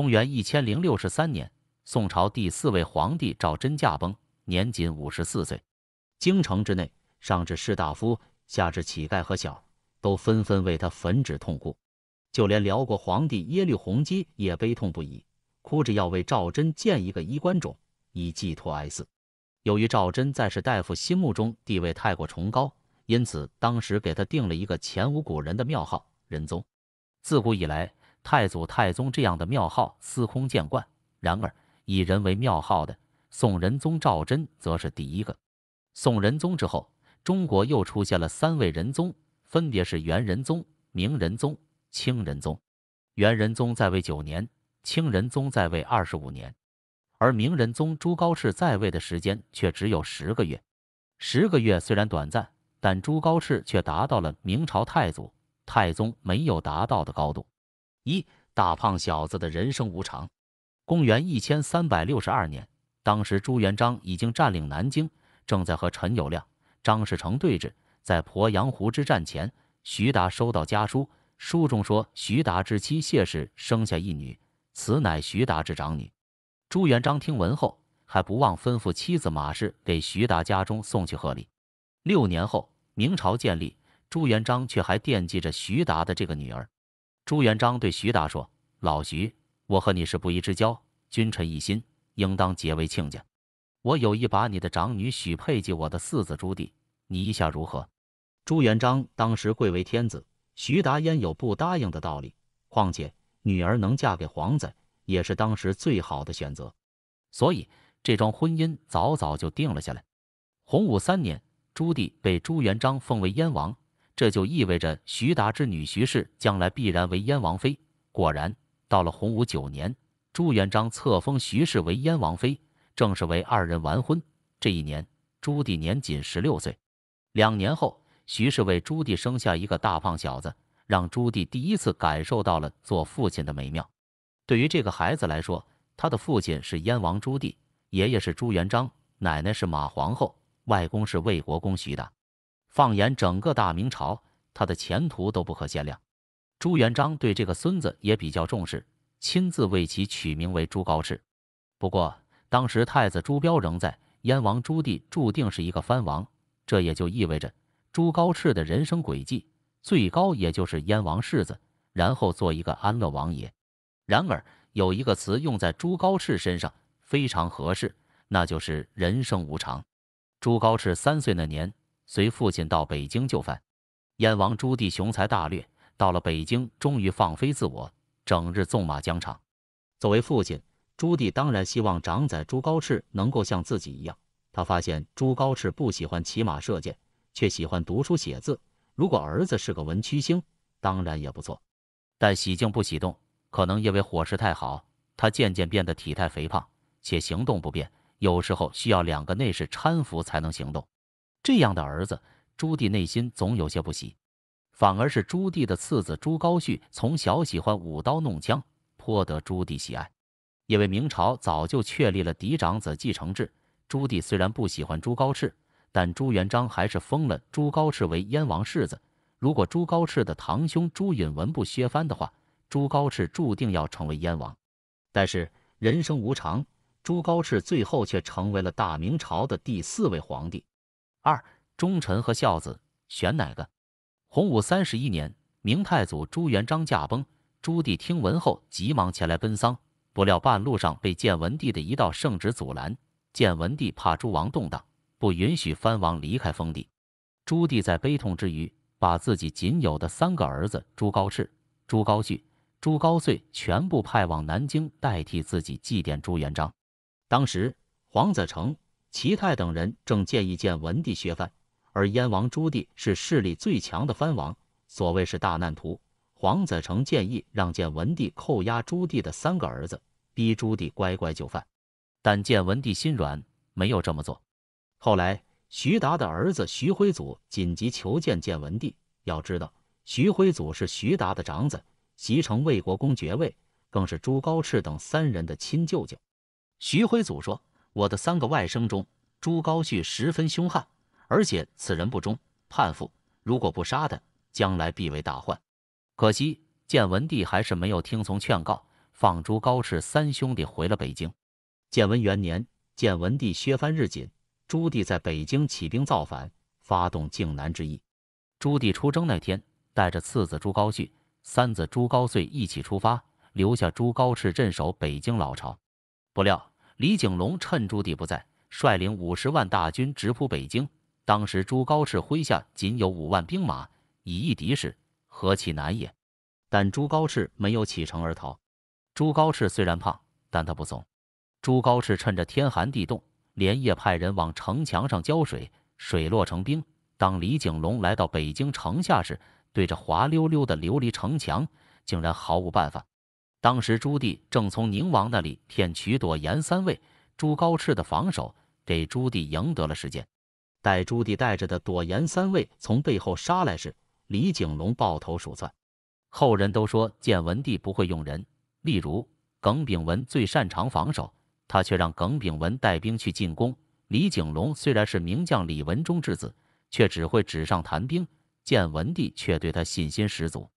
公元一千零六十三年，宋朝第四位皇帝赵祯驾崩，年仅五十四岁。京城之内，上至士大夫，下至乞丐和小，都纷纷为他焚纸痛哭。就连辽国皇帝耶律洪基也悲痛不已，哭着要为赵祯建一个衣冠冢，以寄托哀思。由于赵祯在士大夫心目中地位太过崇高，因此当时给他定了一个前无古人的庙号“仁宗”。自古以来。太祖、太宗这样的庙号司空见惯，然而以人为庙号的宋仁宗赵祯则是第一个。宋仁宗之后，中国又出现了三位仁宗，分别是元仁宗、明仁宗、清仁宗。元仁宗在位九年，清仁宗在位二十五年，而明仁宗朱高炽在位的时间却只有十个月。十个月虽然短暂，但朱高炽却达到了明朝太祖、太宗没有达到的高度。一大胖小子的人生无常。公元一千三百六十二年，当时朱元璋已经占领南京，正在和陈友谅、张士诚对峙。在鄱阳湖之战前，徐达收到家书，书中说徐达之妻谢氏生下一女，此乃徐达之长女。朱元璋听闻后，还不忘吩咐妻子马氏给徐达家中送去贺礼。六年后，明朝建立，朱元璋却还惦记着徐达的这个女儿。朱元璋对徐达说：“老徐，我和你是不义之交，君臣一心，应当结为亲家。我有意把你的长女许配给我的四子朱棣，你意下如何？”朱元璋当时贵为天子，徐达焉有不答应的道理？况且女儿能嫁给皇子，也是当时最好的选择。所以这桩婚姻早早就定了下来。洪武三年，朱棣被朱元璋封为燕王。这就意味着徐达之女徐氏将来必然为燕王妃。果然，到了洪武九年，朱元璋册封徐氏为燕王妃，正式为二人完婚。这一年，朱棣年仅十六岁。两年后，徐氏为朱棣生下一个大胖小子，让朱棣第一次感受到了做父亲的美妙。对于这个孩子来说，他的父亲是燕王朱棣，爷爷是朱元璋，奶奶是马皇后，外公是魏国公徐达。放眼整个大明朝，他的前途都不可限量。朱元璋对这个孙子也比较重视，亲自为其取名为朱高炽。不过，当时太子朱标仍在，燕王朱棣注定是一个藩王，这也就意味着朱高炽的人生轨迹最高也就是燕王世子，然后做一个安乐王爷。然而，有一个词用在朱高炽身上非常合适，那就是人生无常。朱高炽三岁那年。随父亲到北京就范。燕王朱棣雄才大略，到了北京终于放飞自我，整日纵马疆场。作为父亲，朱棣当然希望长子朱高炽能够像自己一样。他发现朱高炽不喜欢骑马射箭，却喜欢读书写字。如果儿子是个文曲星，当然也不错。但喜静不喜动，可能因为伙食太好，他渐渐变得体态肥胖，且行动不便，有时候需要两个内侍搀扶才能行动。这样的儿子，朱棣内心总有些不喜，反而是朱棣的次子朱高煦，从小喜欢舞刀弄枪，颇得朱棣喜爱。因为明朝早就确立了嫡长子继承制，朱棣虽然不喜欢朱高炽，但朱元璋还是封了朱高炽为燕王世子。如果朱高炽的堂兄朱允文不削藩的话，朱高炽注定要成为燕王。但是人生无常，朱高炽最后却成为了大明朝的第四位皇帝。二忠臣和孝子，选哪个？洪武三十一年，明太祖朱元璋驾崩，朱棣听闻后，急忙前来奔丧，不料半路上被建文帝的一道圣旨阻拦。建文帝怕诸王动荡，不允许藩王离开封地。朱棣在悲痛之余，把自己仅有的三个儿子朱高炽、朱高煦、朱高燧全部派往南京，代替自己祭奠朱元璋。当时，黄子成。齐泰等人正建议建文帝削藩，而燕王朱棣是势力最强的藩王，所谓是大难图。黄子成建议让建文帝扣押朱棣的三个儿子，逼朱棣乖乖就范。但建文帝心软，没有这么做。后来，徐达的儿子徐辉祖紧急求见建文帝。要知道，徐辉祖是徐达的长子，袭承魏国公爵位，更是朱高炽等三人的亲舅舅。徐辉祖说。我的三个外甥中，朱高煦十分凶悍，而且此人不忠，叛父。如果不杀他，将来必为大患。可惜，建文帝还是没有听从劝告，放朱高炽三兄弟回了北京。建文元年，建文帝削藩日紧，朱棣在北京起兵造反，发动靖难之役。朱棣出征那天，带着次子朱高煦、三子朱高燧一起出发，留下朱高炽镇守北京老巢。不料。李景龙趁朱棣不在，率领五十万大军直扑北京。当时朱高炽麾下仅有五万兵马，以一敌十，何其难也！但朱高炽没有弃城而逃。朱高炽虽然胖，但他不怂。朱高炽趁着天寒地冻，连夜派人往城墙上浇水，水落成冰。当李景龙来到北京城下时，对着滑溜溜的琉璃城墙，竟然毫无办法。当时朱棣正从宁王那里骗取朵颜三位，朱高炽的防守给朱棣赢得了时间。待朱棣带着的朵颜三位从背后杀来时，李景隆抱头鼠窜。后人都说建文帝不会用人，例如耿炳文最擅长防守，他却让耿炳文带兵去进攻。李景隆虽然是名将李文忠之子，却只会纸上谈兵。建文帝却对他信心十足。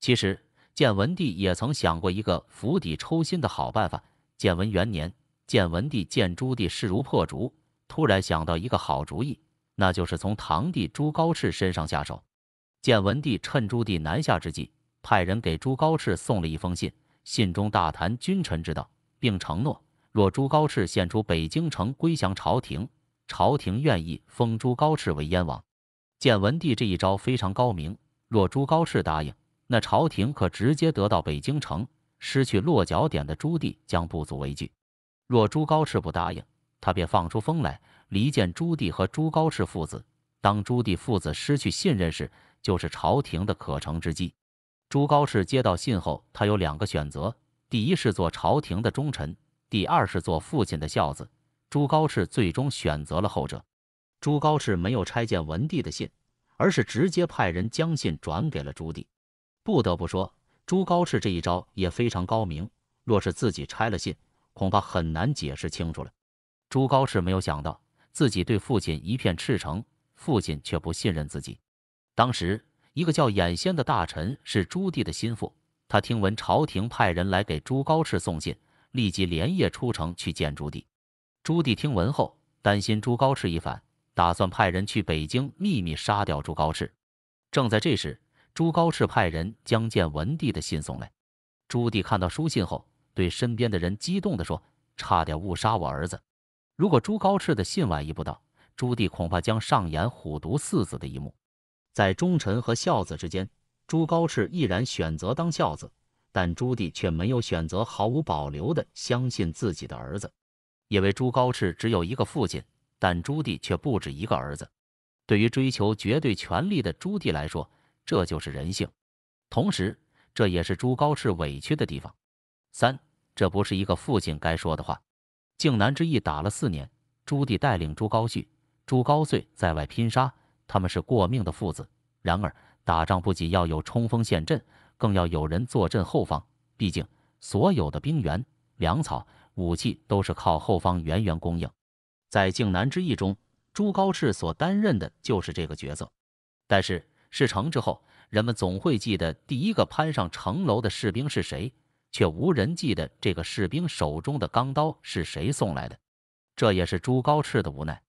其实。建文帝也曾想过一个釜底抽薪的好办法。建文元年，建文帝见朱棣势如破竹，突然想到一个好主意，那就是从堂弟朱高炽身上下手。建文帝趁朱棣南下之际，派人给朱高炽送了一封信，信中大谈君臣之道，并承诺，若朱高炽献出北京城归降朝廷，朝廷愿意封朱高炽为燕王。建文帝这一招非常高明，若朱高炽答应。那朝廷可直接得到北京城，失去落脚点的朱棣将不足为惧。若朱高炽不答应，他便放出风来，离间朱棣和朱高炽父子。当朱棣父子失去信任时，就是朝廷的可乘之机。朱高炽接到信后，他有两个选择：第一是做朝廷的忠臣，第二是做父亲的孝子。朱高炽最终选择了后者。朱高炽没有拆见文帝的信，而是直接派人将信转给了朱棣。不得不说，朱高炽这一招也非常高明。若是自己拆了信，恐怕很难解释清楚了。朱高炽没有想到，自己对父亲一片赤诚，父亲却不信任自己。当时，一个叫严先的大臣是朱棣的心腹，他听闻朝廷派人来给朱高炽送信，立即连夜出城去见朱棣。朱棣听闻后，担心朱高炽一反，打算派人去北京秘密杀掉朱高炽。正在这时，朱高炽派人将建文帝的信送来。朱棣看到书信后，对身边的人激动地说：“差点误杀我儿子！如果朱高炽的信晚一步到，朱棣恐怕将上演虎毒四子的一幕。”在忠臣和孝子之间，朱高炽毅然选择当孝子，但朱棣却没有选择毫无保留地相信自己的儿子，因为朱高炽只有一个父亲，但朱棣却不止一个儿子。对于追求绝对权力的朱棣来说，这就是人性，同时这也是朱高炽委屈的地方。三，这不是一个父亲该说的话。靖难之役打了四年，朱棣带领朱高煦、朱高燧在外拼杀，他们是过命的父子。然而，打仗不仅要有冲锋陷阵，更要有人坐镇后方。毕竟，所有的兵员、粮草、武器都是靠后方源源供应。在靖难之役中，朱高炽所担任的就是这个角色，但是。事成之后，人们总会记得第一个攀上城楼的士兵是谁，却无人记得这个士兵手中的钢刀是谁送来的。这也是朱高炽的无奈。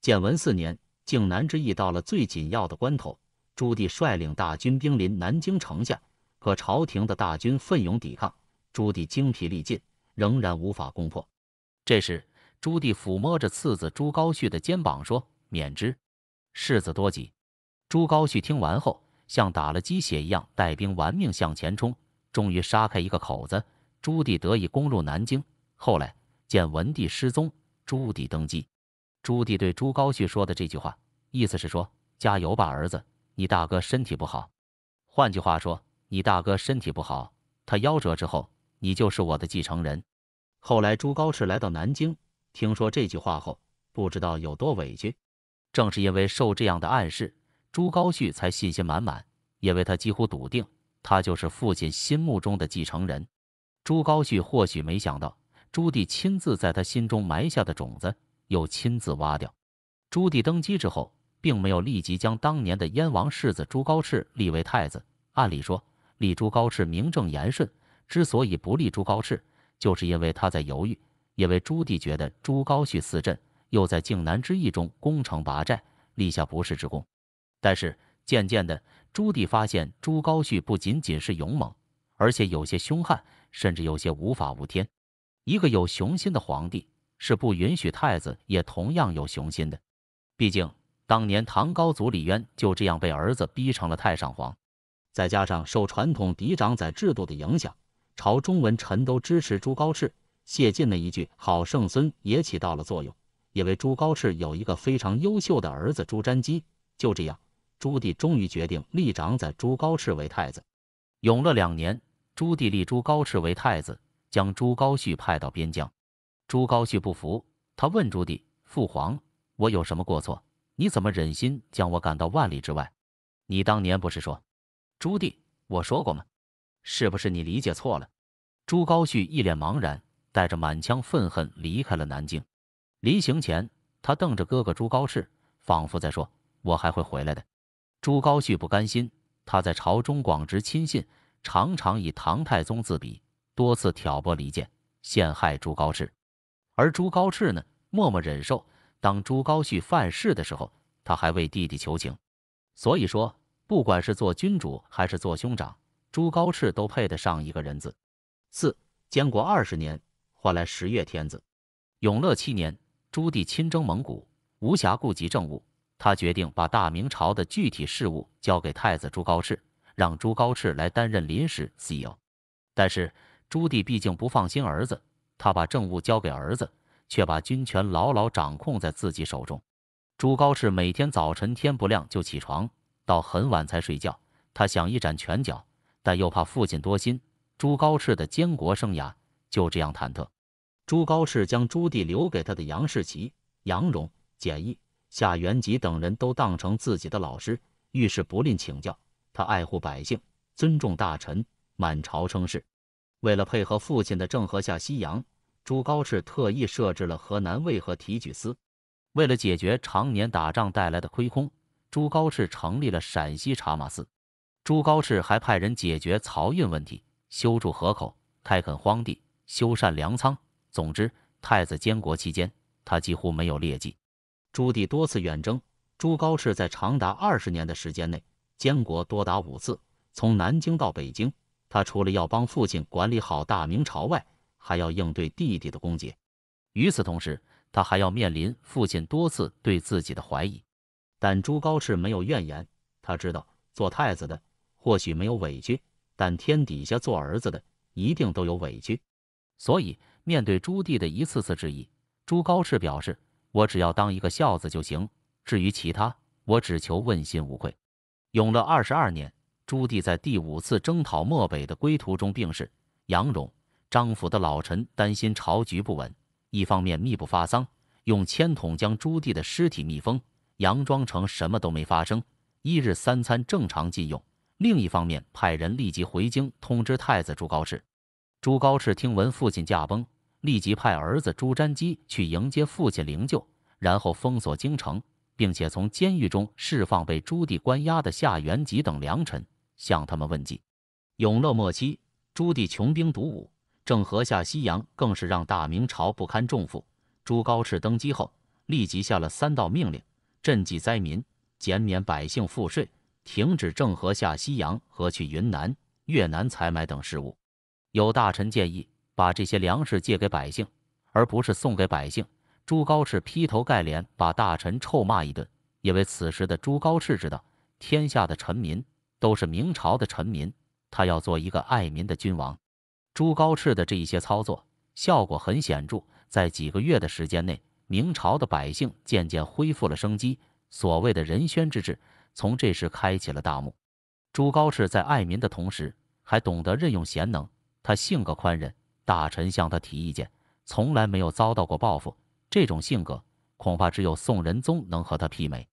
建文四年，靖难之役到了最紧要的关头，朱棣率领大军兵临南京城下，可朝廷的大军奋勇抵抗，朱棣精疲力尽，仍然无法攻破。这时，朱棣抚摸着次子朱高煦的肩膀说：“免之，世子多疾。”朱高煦听完后，像打了鸡血一样带兵玩命向前冲，终于杀开一个口子，朱棣得以攻入南京。后来见文帝失踪，朱棣登基。朱棣对朱高煦说的这句话，意思是说：“加油吧，儿子，你大哥身体不好。”换句话说，你大哥身体不好，他夭折之后，你就是我的继承人。后来朱高炽来到南京，听说这句话后，不知道有多委屈。正是因为受这样的暗示。朱高煦才信心满满，因为他几乎笃定，他就是父亲心目中的继承人。朱高煦或许没想到，朱棣亲自在他心中埋下的种子，又亲自挖掉。朱棣登基之后，并没有立即将当年的燕王世子朱高炽立为太子。按理说，立朱高炽名正言顺，之所以不立朱高炽，就是因为他在犹豫，因为朱棣觉得朱高煦四镇又在靖难之役中攻城拔寨，立下不世之功。但是渐渐的，朱棣发现朱高煦不仅仅是勇猛，而且有些凶悍，甚至有些无法无天。一个有雄心的皇帝是不允许太子也同样有雄心的。毕竟当年唐高祖李渊就这样被儿子逼成了太上皇。再加上受传统嫡长子制度的影响，朝中文臣都支持朱高炽。谢晋那一句“好圣孙”也起到了作用，因为朱高炽有一个非常优秀的儿子朱瞻基。就这样。朱棣终于决定立长子朱高炽为太子。永乐两年，朱棣立朱高炽为太子，将朱高煦派到边疆。朱高煦不服，他问朱棣：“父皇，我有什么过错？你怎么忍心将我赶到万里之外？你当年不是说朱棣我说过吗？是不是你理解错了？”朱高煦一脸茫然，带着满腔愤恨离开了南京。临行前，他瞪着哥哥朱高炽，仿佛在说：“我还会回来的。”朱高煦不甘心，他在朝中广植亲信，常常以唐太宗自比，多次挑拨离间，陷害朱高炽。而朱高炽呢，默默忍受。当朱高煦犯事的时候，他还为弟弟求情。所以说，不管是做君主还是做兄长，朱高炽都配得上一个人字。四监国二十年，换来十月天子。永乐七年，朱棣亲征蒙古，无暇顾及政务。他决定把大明朝的具体事务交给太子朱高炽，让朱高炽来担任临时 CEO。但是朱棣毕竟不放心儿子，他把政务交给儿子，却把军权牢牢掌控在自己手中。朱高炽每天早晨天不亮就起床，到很晚才睡觉。他想一展拳脚，但又怕父亲多心。朱高炽的监国生涯就这样忐忑。朱高炽将朱棣留给他的杨士奇、杨荣、简易、夏元吉等人都当成自己的老师，遇事不吝请教。他爱护百姓，尊重大臣，满朝称是。为了配合父亲的郑和下西洋，朱高炽特意设置了河南渭河提举司。为了解决常年打仗带来的亏空，朱高炽成立了陕西茶马司。朱高炽还派人解决漕运问题，修筑河口，开垦荒地，修缮粮仓。总之，太子监国期间，他几乎没有劣迹。朱棣多次远征，朱高炽在长达二十年的时间内监国多达五次，从南京到北京，他除了要帮父亲管理好大明朝外，还要应对弟弟的攻讦。与此同时，他还要面临父亲多次对自己的怀疑。但朱高炽没有怨言，他知道做太子的或许没有委屈，但天底下做儿子的一定都有委屈。所以，面对朱棣的一次次质疑，朱高炽表示。我只要当一个孝子就行，至于其他，我只求问心无愧。永乐二十二年，朱棣在第五次征讨漠北的归途中病逝。杨荣、张府的老臣担心朝局不稳，一方面密不发丧，用铅筒将朱棣的尸体密封，佯装成什么都没发生，一日三餐正常进用；另一方面派人立即回京通知太子朱高炽。朱高炽听闻父亲驾崩。立即派儿子朱瞻基去迎接父亲灵柩，然后封锁京城，并且从监狱中释放被朱棣关押的夏元吉等良臣，向他们问计。永乐末期，朱棣穷兵黩武，郑和下西洋更是让大明朝不堪重负。朱高炽登基后，立即下了三道命令：赈济灾民，减免百姓赋税，停止郑和下西洋和去云南、越南采买等事务。有大臣建议。把这些粮食借给百姓，而不是送给百姓。朱高炽劈头盖脸把大臣臭骂一顿，因为此时的朱高炽知道，天下的臣民都是明朝的臣民，他要做一个爱民的君王。朱高炽的这一些操作效果很显著，在几个月的时间内，明朝的百姓渐渐恢复了生机。所谓的仁宣之治，从这时开启了大幕。朱高炽在爱民的同时，还懂得任用贤能，他性格宽仁。大臣向他提意见，从来没有遭到过报复。这种性格，恐怕只有宋仁宗能和他媲美。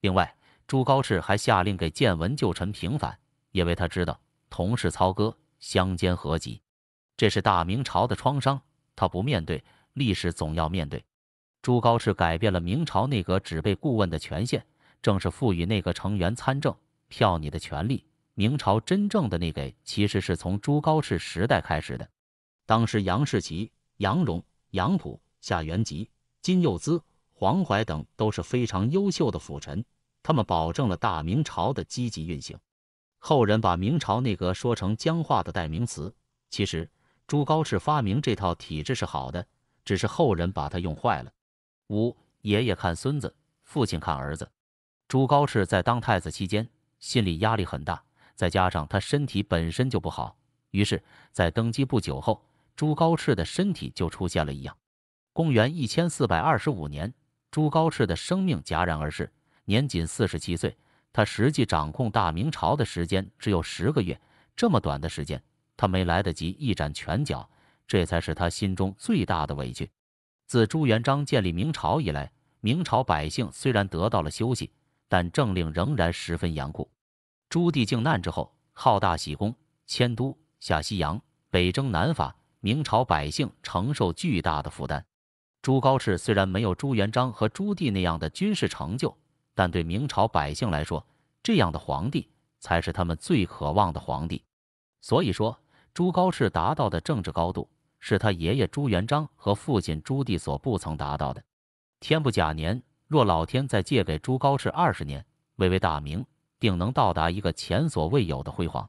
另外，朱高炽还下令给建文旧臣平反，因为他知道同室操戈，相煎何急。这是大明朝的创伤，他不面对，历史总要面对。朱高炽改变了明朝内阁只备顾问的权限，正是赋予内阁成员参政、票拟的权利。明朝真正的内阁，其实是从朱高炽时代开始的。当时杨士奇、杨荣、杨浦、夏元吉、金幼孜、黄淮等都是非常优秀的辅臣，他们保证了大明朝的积极运行。后人把明朝内阁说成僵化的代名词，其实朱高炽发明这套体制是好的，只是后人把它用坏了。五爷爷看孙子，父亲看儿子。朱高炽在当太子期间，心理压力很大，再加上他身体本身就不好，于是，在登基不久后。朱高炽的身体就出现了一样。公元一千四百二十五年，朱高炽的生命戛然而逝，年仅四十七岁。他实际掌控大明朝的时间只有十个月，这么短的时间，他没来得及一展拳脚，这才是他心中最大的委屈。自朱元璋建立明朝以来，明朝百姓虽然得到了休息，但政令仍然十分严酷。朱棣靖难之后，好大喜功，迁都下西洋，北征南伐。明朝百姓承受巨大的负担。朱高炽虽然没有朱元璋和朱棣那样的军事成就，但对明朝百姓来说，这样的皇帝才是他们最渴望的皇帝。所以说，朱高炽达到的政治高度是他爷爷朱元璋和父亲朱棣所不曾达到的。天不假年，若老天再借给朱高炽二十年，巍巍大明定能到达一个前所未有的辉煌。